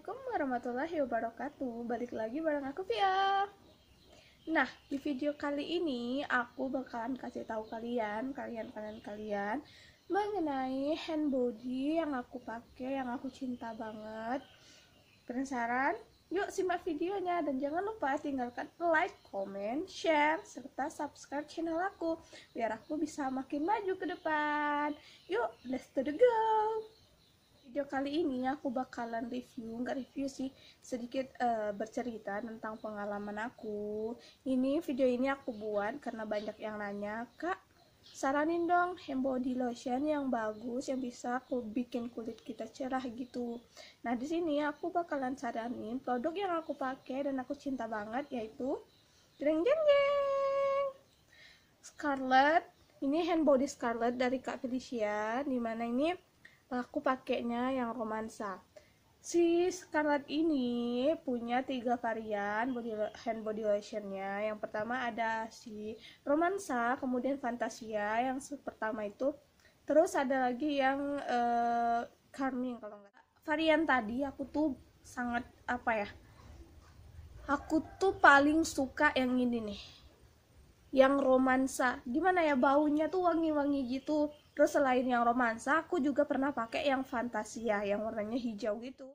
Assalamualaikum warahmatullahi wabarakatuh Balik lagi bareng aku Pia Nah, di video kali ini aku bakalan kasih tahu kalian, kalian-kalian-kalian Mengenai hand body yang aku pakai, yang aku cinta banget Penasaran? Yuk simak videonya dan jangan lupa tinggalkan like, comment, share, serta subscribe channel aku Biar aku bisa makin maju ke depan Yuk, let's to the go! video kali ini aku bakalan review, nggak review sih, sedikit uh, bercerita tentang pengalaman aku. Ini video ini aku buat karena banyak yang nanya, Kak, saranin dong hand body lotion yang bagus yang bisa aku bikin kulit kita cerah gitu. Nah di sini aku bakalan saranin produk yang aku pakai dan aku cinta banget yaitu, jeng jeng jeng, scarlet. Ini hand body scarlet dari Kak Felicia, dimana ini aku pakainya yang romansa si Scarlett ini punya tiga varian body, hand body lotionnya yang pertama ada si romansa kemudian fantasia yang pertama itu terus ada lagi yang uh, kalau nggak varian tadi aku tuh sangat apa ya aku tuh paling suka yang ini nih yang romansa gimana ya baunya tuh wangi-wangi gitu terus selain yang romansa aku juga pernah pakai yang fantasia yang warnanya hijau gitu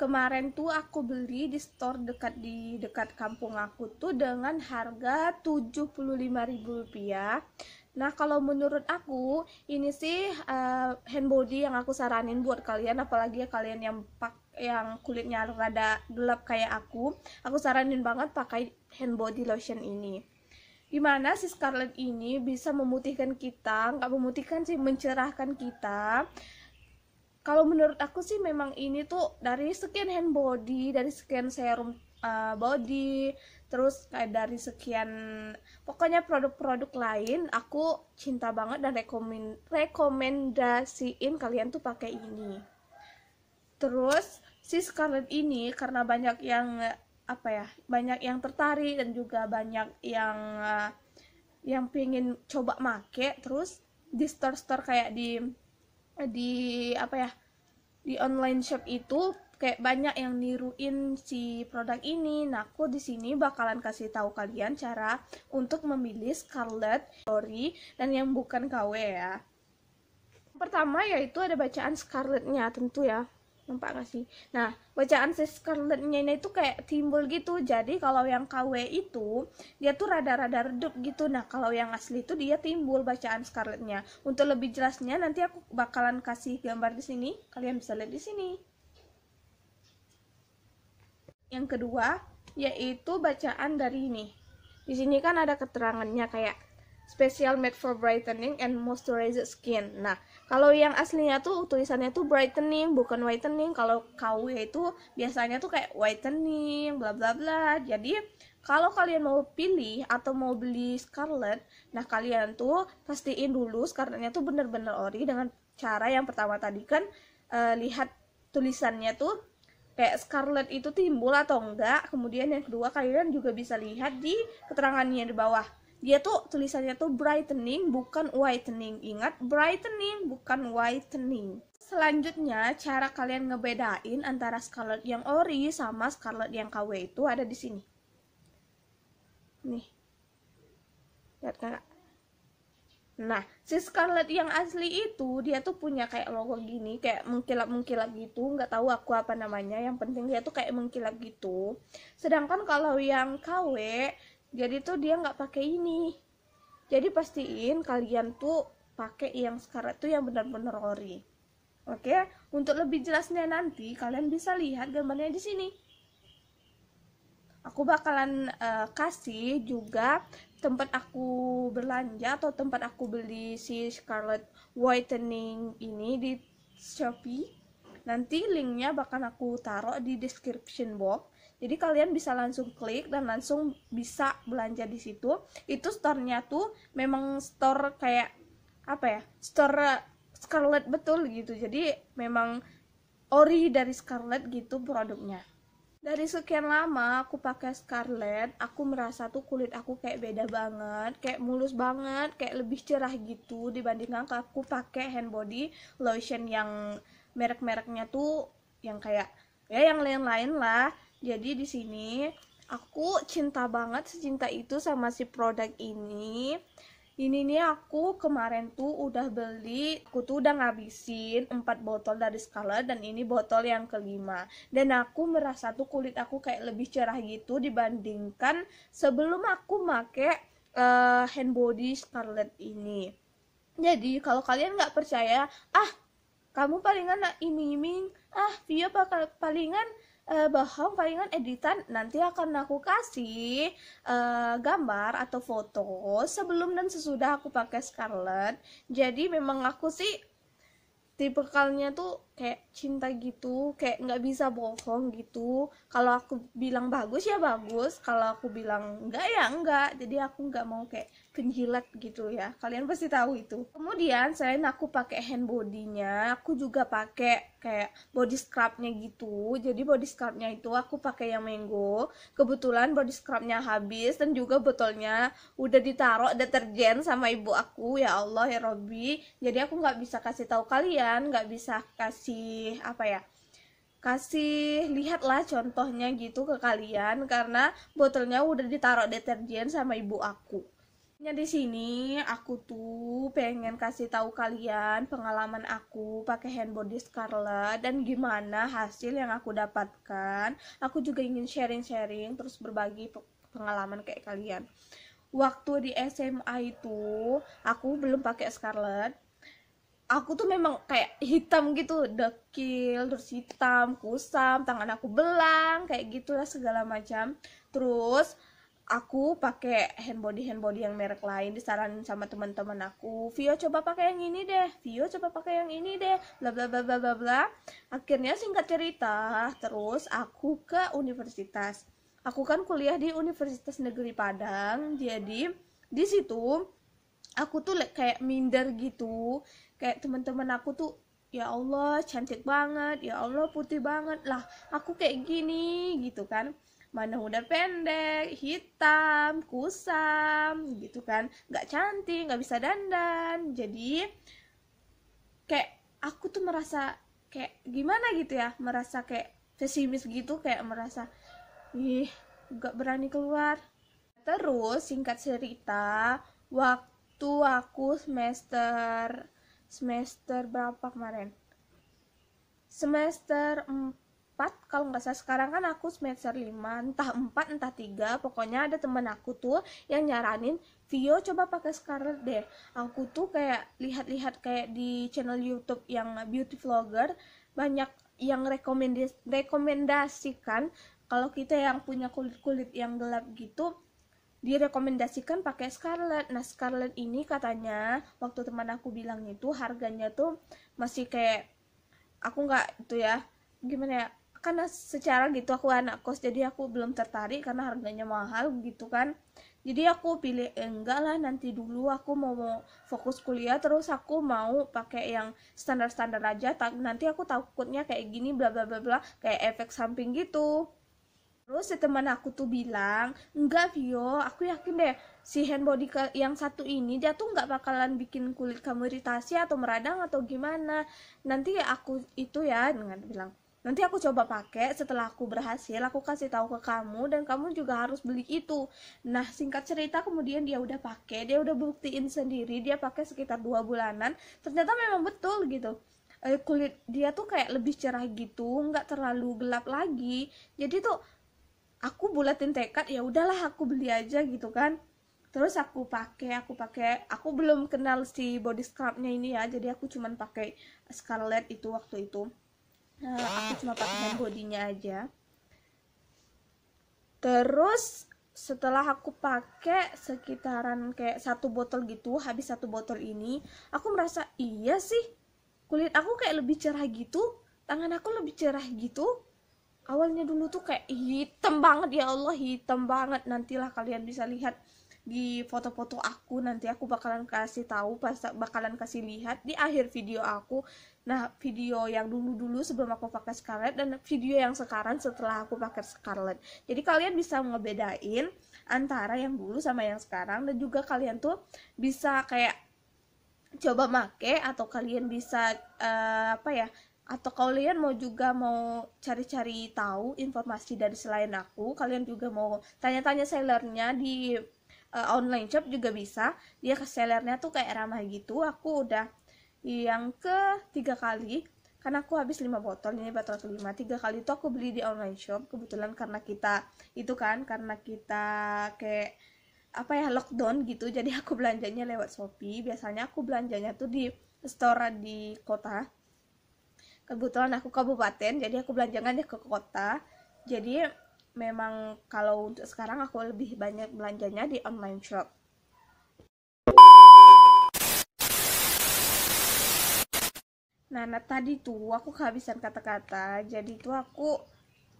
kemarin tuh aku beli di store dekat di dekat kampung aku tuh dengan harga 75.000 rupiah Nah, kalau menurut aku, ini sih uh, hand body yang aku saranin buat kalian, apalagi ya kalian yang pak yang kulitnya rada gelap kayak aku, aku saranin banget pakai hand body lotion ini gimana si Scarlet ini bisa memutihkan kita nggak memutihkan sih mencerahkan kita kalau menurut aku sih memang ini tuh dari sekian hand body dari sekian serum uh, body terus kayak dari sekian pokoknya produk-produk lain aku cinta banget dan rekomen rekomendasiin kalian tuh pakai ini terus si scarlet ini karena banyak yang apa ya banyak yang tertarik dan juga banyak yang uh, yang pingin coba make terus di store-store kayak di di apa ya di online shop itu kayak banyak yang niruin si produk ini. Nah, aku di sini bakalan kasih tahu kalian cara untuk memilih Scarlet Story dan yang bukan KW ya. Pertama yaitu ada bacaan Scarletnya tentu ya numpak sih? nah bacaan si nya ini itu kayak timbul gitu jadi kalau yang KW itu dia tuh rada-rada redup gitu nah kalau yang asli itu dia timbul bacaan Scarlet-nya. untuk lebih jelasnya nanti aku bakalan kasih gambar di sini kalian bisa lihat di sini yang kedua yaitu bacaan dari ini di sini kan ada keterangannya kayak special made for brightening and moisturized skin. Nah, kalau yang aslinya tuh tulisannya tuh brightening bukan whitening. Kalau KW itu biasanya tuh kayak whitening, bla bla bla. Jadi kalau kalian mau pilih atau mau beli Scarlett, nah kalian tuh pastiin dulu Scarlettnya tuh bener-bener ori dengan cara yang pertama tadi kan uh, lihat tulisannya tuh kayak Scarlett itu timbul atau enggak. Kemudian yang kedua kalian juga bisa lihat di keterangannya di bawah dia tuh tulisannya tuh brightening bukan whitening. Ingat, brightening bukan whitening. Selanjutnya, cara kalian ngebedain antara scarlet yang ori sama scarlet yang KW itu ada di sini. Nih. Lihat kakak. Nah, si scarlet yang asli itu dia tuh punya kayak logo gini, kayak mengkilap-mengkilap gitu, nggak tahu aku apa namanya. Yang penting dia tuh kayak mengkilap gitu. Sedangkan kalau yang KW jadi tuh dia nggak pakai ini jadi pastiin kalian tuh pakai yang sekarang tuh yang benar-benar ori oke untuk lebih jelasnya nanti kalian bisa lihat gambarnya di sini aku bakalan uh, kasih juga tempat aku belanja atau tempat aku beli si Scarlet Whitening ini di Shopee nanti linknya bakal aku taruh di description box jadi kalian bisa langsung klik dan langsung bisa belanja di situ itu store-nya tuh memang store kayak apa ya store eh, Scarlet betul gitu jadi memang ori dari Scarlet gitu produknya dari sekian lama aku pakai Scarlet, aku merasa tuh kulit aku kayak beda banget, kayak mulus banget, kayak lebih cerah gitu dibandingkan aku pakai hand body lotion yang merek-mereknya tuh yang kayak ya yang lain-lain lah jadi di sini aku cinta banget secinta itu sama si produk ini ini nih aku kemarin tuh udah beli aku tuh udah ngabisin 4 botol dari skala dan ini botol yang kelima dan aku merasa tuh kulit aku kayak lebih cerah gitu dibandingkan sebelum aku make uh, hand body scarlet ini jadi kalau kalian nggak percaya ah kamu palingan nak ah, iming-iming ah Vio bakal palingan uh, bohong palingan editan nanti akan aku kasih uh, gambar atau foto sebelum dan sesudah aku pakai scarlet jadi memang aku sih tipe kalnya tuh kayak cinta gitu kayak nggak bisa bohong gitu kalau aku bilang bagus ya bagus kalau aku bilang enggak ya enggak jadi aku nggak mau kayak penjilat gitu ya kalian pasti tahu itu kemudian selain aku pakai hand bodinya aku juga pakai kayak body scrubnya gitu jadi body scrubnya itu aku pakai yang mango kebetulan body scrubnya habis dan juga botolnya udah ditaruh deterjen sama ibu aku ya Allah ya Robi jadi aku nggak bisa kasih tahu kalian nggak bisa kasih apa ya kasih lihatlah contohnya gitu ke kalian karena botolnya udah ditaruh deterjen sama ibu aku Intinya di sini aku tuh pengen kasih tahu kalian pengalaman aku pakai hand body Scarlett dan gimana hasil yang aku dapatkan. Aku juga ingin sharing-sharing terus berbagi pengalaman kayak kalian. Waktu di SMA itu aku belum pakai Scarlett. Aku tuh memang kayak hitam gitu, dekil, terus hitam, kusam, tangan aku belang, kayak gitulah segala macam. Terus aku pakai hand body hand body yang merek lain disaranin sama teman-teman aku Vio coba pakai yang ini deh Vio coba pakai yang ini deh bla bla bla bla bla bla akhirnya singkat cerita terus aku ke universitas aku kan kuliah di Universitas Negeri Padang jadi di situ aku tuh kayak minder gitu kayak teman-teman aku tuh ya Allah cantik banget ya Allah putih banget lah aku kayak gini gitu kan mana udah pendek hitam kusam gitu kan nggak cantik nggak bisa dandan jadi kayak aku tuh merasa kayak gimana gitu ya merasa kayak pesimis gitu kayak merasa ih nggak berani keluar terus singkat cerita waktu aku semester semester berapa kemarin semester 4 4 kalau nggak salah sekarang kan aku semester 5 entah 4 entah 3 pokoknya ada temen aku tuh yang nyaranin Vio coba pakai Scarlett deh aku tuh kayak lihat-lihat kayak di channel YouTube yang beauty vlogger banyak yang rekomendasi rekomendasikan kalau kita yang punya kulit-kulit yang gelap gitu direkomendasikan pakai Scarlett. Nah, Scarlett ini katanya waktu teman aku bilang itu harganya tuh masih kayak aku nggak itu ya gimana ya karena secara gitu aku anak kos jadi aku belum tertarik karena harganya mahal gitu kan jadi aku pilih eh, enggak lah nanti dulu aku mau, mau fokus kuliah terus aku mau pakai yang standar-standar aja tak, nanti aku takutnya kayak gini bla bla bla bla kayak efek samping gitu terus si teman aku tuh bilang enggak Vio aku yakin deh si hand body yang satu ini dia tuh nggak bakalan bikin kulit kamu iritasi atau meradang atau gimana nanti aku itu ya dengan bilang Nanti aku coba pakai setelah aku berhasil, aku kasih tahu ke kamu dan kamu juga harus beli itu. Nah, singkat cerita kemudian dia udah pakai, dia udah buktiin sendiri, dia pakai sekitar dua bulanan, ternyata memang betul gitu. Eh, kulit dia tuh kayak lebih cerah gitu, nggak terlalu gelap lagi. Jadi tuh aku bulatin tekad ya udahlah aku beli aja gitu kan terus aku pakai aku pakai aku belum kenal si body scrubnya ini ya jadi aku cuman pakai Scarlett itu waktu itu Nah, aku ah. cuma pakai bodinya aja. Terus setelah aku pakai sekitaran kayak satu botol gitu, habis satu botol ini, aku merasa iya sih kulit aku kayak lebih cerah gitu, tangan aku lebih cerah gitu. Awalnya dulu tuh kayak hitam banget ya Allah, hitam banget. Nantilah kalian bisa lihat di foto-foto aku nanti aku bakalan kasih tahu pas bakalan kasih lihat di akhir video aku Nah, video yang dulu-dulu sebelum aku pakai Scarlett dan video yang sekarang setelah aku pakai Scarlett. Jadi kalian bisa ngebedain antara yang dulu sama yang sekarang dan juga kalian tuh bisa kayak coba make atau kalian bisa uh, apa ya atau kalian mau juga mau cari-cari tahu informasi dari selain aku kalian juga mau tanya-tanya sellernya di uh, online shop juga bisa dia ke sellernya tuh kayak ramah gitu aku udah yang ke tiga kali karena aku habis lima botol ini botol kelima tiga kali itu aku beli di online shop kebetulan karena kita itu kan karena kita kayak apa ya lockdown gitu jadi aku belanjanya lewat Shopee biasanya aku belanjanya tuh di store di kota kebetulan aku kabupaten jadi aku belanjanya ke kota jadi memang kalau untuk sekarang aku lebih banyak belanjanya di online shop nah, nah tadi tuh aku kehabisan kata-kata jadi tuh aku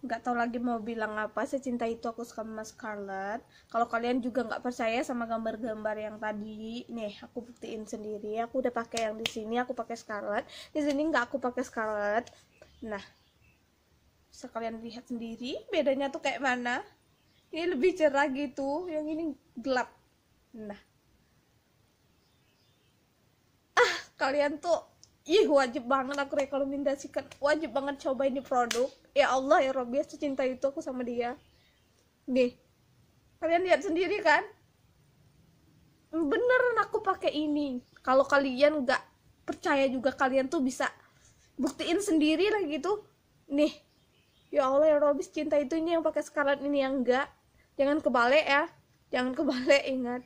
nggak tahu lagi mau bilang apa secinta itu aku suka sama Scarlett kalau kalian juga nggak percaya sama gambar-gambar yang tadi nih aku buktiin sendiri aku udah pakai yang di sini aku pakai Scarlett di sini nggak aku pakai Scarlett nah bisa kalian lihat sendiri bedanya tuh kayak mana ini lebih cerah gitu yang ini gelap nah ah kalian tuh ih wajib banget aku rekomendasikan wajib banget coba ini produk ya Allah ya Robi cinta itu aku sama dia nih kalian lihat sendiri kan beneran aku pakai ini kalau kalian nggak percaya juga kalian tuh bisa buktiin sendiri lah gitu nih ya Allah ya Robi cinta itu ini yang pakai scarlet ini yang enggak jangan kebalik ya jangan kebalik ingat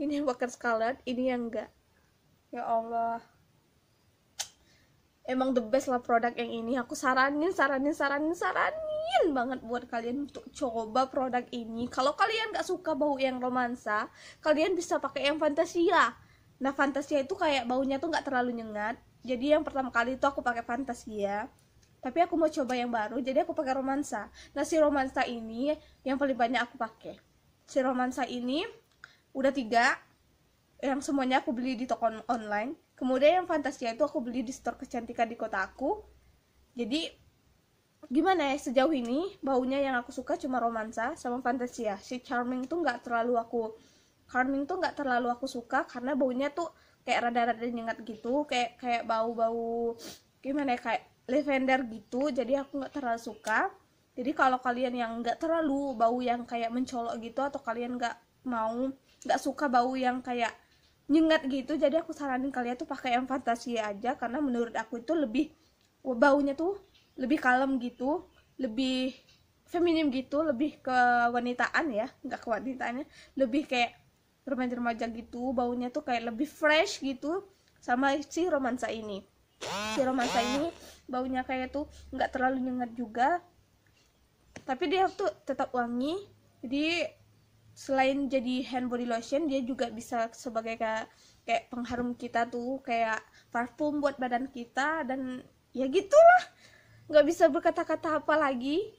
ini yang pakai scarlet ini yang enggak ya Allah emang the best lah produk yang ini aku saranin saranin saranin saranin banget buat kalian untuk coba produk ini kalau kalian gak suka bau yang romansa kalian bisa pakai yang fantasia nah fantasia itu kayak baunya tuh gak terlalu nyengat jadi yang pertama kali itu aku pakai fantasia tapi aku mau coba yang baru jadi aku pakai romansa nah si romansa ini yang paling banyak aku pakai si romansa ini udah tiga yang semuanya aku beli di toko online kemudian yang Fantasia itu aku beli di store kecantikan di kota aku jadi gimana ya sejauh ini baunya yang aku suka cuma romansa sama Fantasia si Charming tuh nggak terlalu aku Charming tuh nggak terlalu aku suka karena baunya tuh kayak rada-rada nyengat gitu kayak kayak bau-bau gimana ya kayak lavender gitu jadi aku nggak terlalu suka jadi kalau kalian yang nggak terlalu bau yang kayak mencolok gitu atau kalian nggak mau nggak suka bau yang kayak nyengat gitu jadi aku saranin kalian tuh pakai yang fantasi aja karena menurut aku itu lebih baunya tuh lebih kalem gitu lebih feminim gitu lebih ke wanitaan ya nggak ke wanitanya lebih kayak remaja-remaja gitu baunya tuh kayak lebih fresh gitu sama si romansa ini si romansa ini baunya kayak tuh nggak terlalu nyengat juga tapi dia tuh tetap wangi jadi selain jadi hand body lotion dia juga bisa sebagai kayak kayak pengharum kita tuh kayak parfum buat badan kita dan ya gitulah nggak bisa berkata-kata apa lagi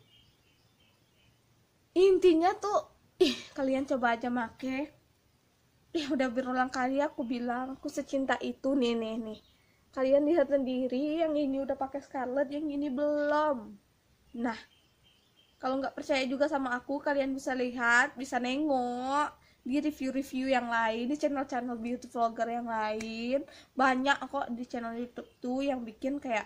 intinya tuh ih kalian coba aja make ih udah berulang kali aku bilang aku secinta itu nih nih nih kalian lihat sendiri yang ini udah pakai scarlet yang ini belum nah kalau nggak percaya juga sama aku kalian bisa lihat bisa nengok di review-review yang lain di channel-channel beauty vlogger yang lain banyak kok di channel YouTube tuh yang bikin kayak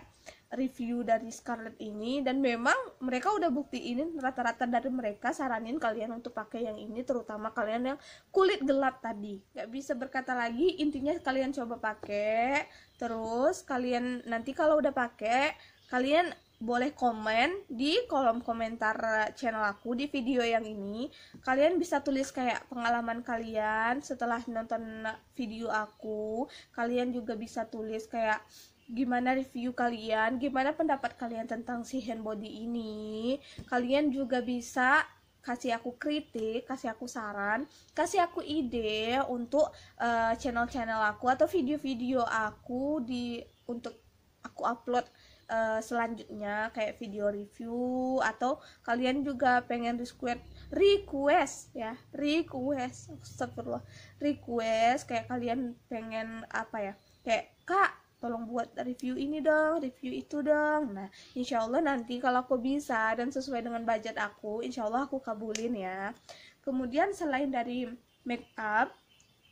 review dari Scarlett ini dan memang mereka udah buktiin rata-rata dari mereka saranin kalian untuk pakai yang ini terutama kalian yang kulit gelap tadi nggak bisa berkata lagi intinya kalian coba pakai terus kalian nanti kalau udah pakai kalian boleh komen di kolom komentar channel aku di video yang ini. Kalian bisa tulis kayak pengalaman kalian setelah nonton video aku. Kalian juga bisa tulis kayak gimana review kalian, gimana pendapat kalian tentang si handbody ini. Kalian juga bisa kasih aku kritik, kasih aku saran, kasih aku ide untuk eh, channel-channel uh, aku atau video-video aku di untuk aku upload uh, selanjutnya kayak video review atau kalian juga pengen request request ya request astagfirullah request kayak kalian pengen apa ya kayak kak tolong buat review ini dong, review itu dong. Nah, insyaallah nanti kalau aku bisa dan sesuai dengan budget aku, insyaallah aku kabulin ya. Kemudian selain dari make up,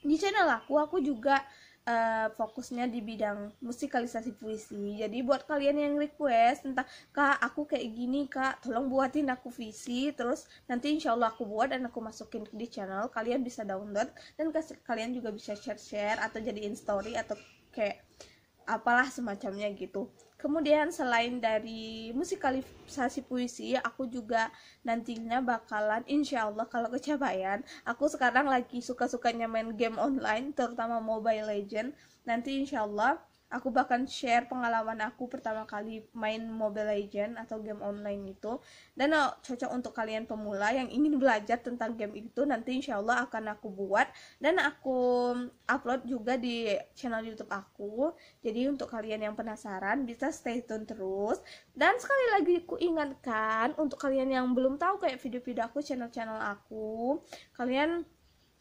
di channel aku, aku juga Eh, fokusnya di bidang musikalisasi puisi. Jadi buat kalian yang request tentang kak aku kayak gini kak, tolong buatin aku visi. Terus nanti insyaallah aku buat dan aku masukin di channel. Kalian bisa download dan kalian juga bisa share-share atau jadiin story atau kayak apalah semacamnya gitu. Kemudian selain dari musikalisasi puisi, aku juga nantinya bakalan insya Allah kalau kecapaian, aku sekarang lagi suka-sukanya main game online, terutama Mobile Legend. Nanti insya Allah aku bahkan share pengalaman aku pertama kali main Mobile Legend atau game online itu dan oh, cocok untuk kalian pemula yang ingin belajar tentang game itu nanti insya Allah akan aku buat dan aku upload juga di channel YouTube aku jadi untuk kalian yang penasaran bisa stay tune terus dan sekali lagi aku ingatkan untuk kalian yang belum tahu kayak video-video aku channel-channel aku kalian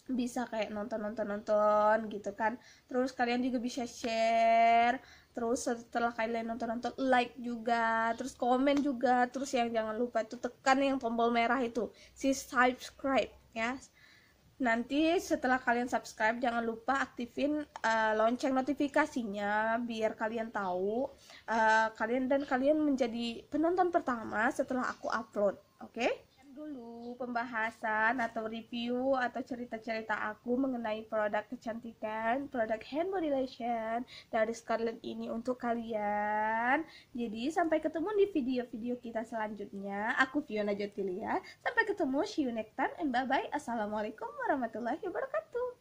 bisa kayak nonton nonton nonton gitu kan terus kalian juga bisa share terus setelah kalian nonton nonton like juga terus komen juga terus yang jangan lupa itu tekan yang tombol merah itu si subscribe ya nanti setelah kalian subscribe jangan lupa aktifin uh, lonceng notifikasinya biar kalian tahu uh, kalian dan kalian menjadi penonton pertama setelah aku upload oke okay? dulu pembahasan atau review atau cerita-cerita aku mengenai produk kecantikan, produk hand modulation dari Scarlett ini untuk kalian. Jadi sampai ketemu di video-video kita selanjutnya. Aku Fiona Jotilia. Sampai ketemu, see you next time and bye-bye. Assalamualaikum warahmatullahi wabarakatuh.